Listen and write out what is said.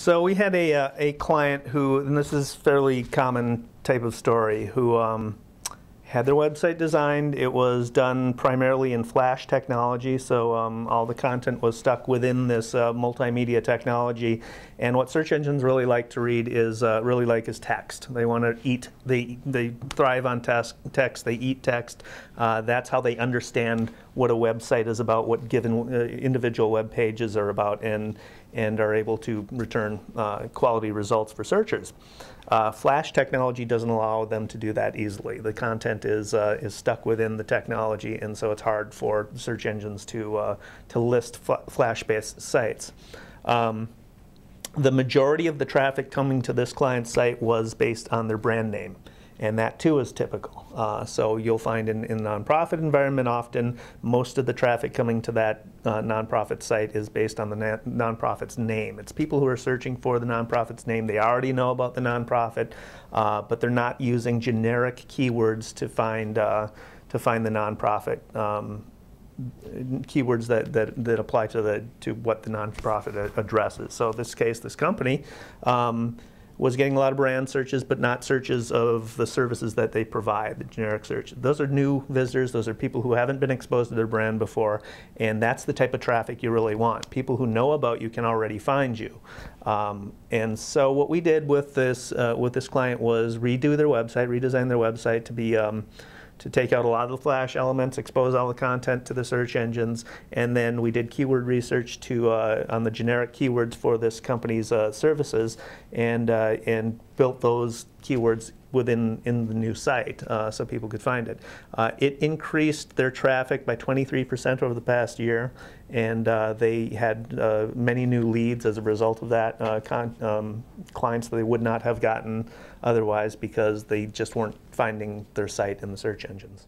So we had a, uh, a client who, and this is fairly common type of story, who um, had their website designed. It was done primarily in Flash technology, so um, all the content was stuck within this uh, multimedia technology. And what search engines really like to read is uh, really like is text. They want to eat. They they thrive on text. Text. They eat text. Uh, that's how they understand what a website is about, what given uh, individual web pages are about, and and are able to return uh, quality results for searchers. Uh, flash technology doesn't allow them to do that easily. The content content is uh, is stuck within the technology, and so it's hard for search engines to uh, to list fl Flash-based sites. Um, the majority of the traffic coming to this client site was based on their brand name and that too is typical. Uh, so you'll find in, in nonprofit environment often most of the traffic coming to that uh, nonprofit site is based on the na nonprofit's name. It's people who are searching for the nonprofit's name. They already know about the nonprofit, uh, but they're not using generic keywords to find uh, to find the nonprofit. Um, keywords that, that, that apply to the to what the nonprofit addresses. So in this case, this company um, was getting a lot of brand searches, but not searches of the services that they provide, the generic search. Those are new visitors, those are people who haven't been exposed to their brand before, and that's the type of traffic you really want. People who know about you can already find you. Um, and so what we did with this, uh, with this client was redo their website, redesign their website to be um, to take out a lot of the Flash elements, expose all the content to the search engines, and then we did keyword research to uh, on the generic keywords for this company's uh, services, and uh, and built those keywords within in the new site uh, so people could find it. Uh, it increased their traffic by 23% over the past year, and uh, they had uh, many new leads as a result of that, uh, con- um, clients that they would not have gotten otherwise because they just weren't finding their site in the search engines.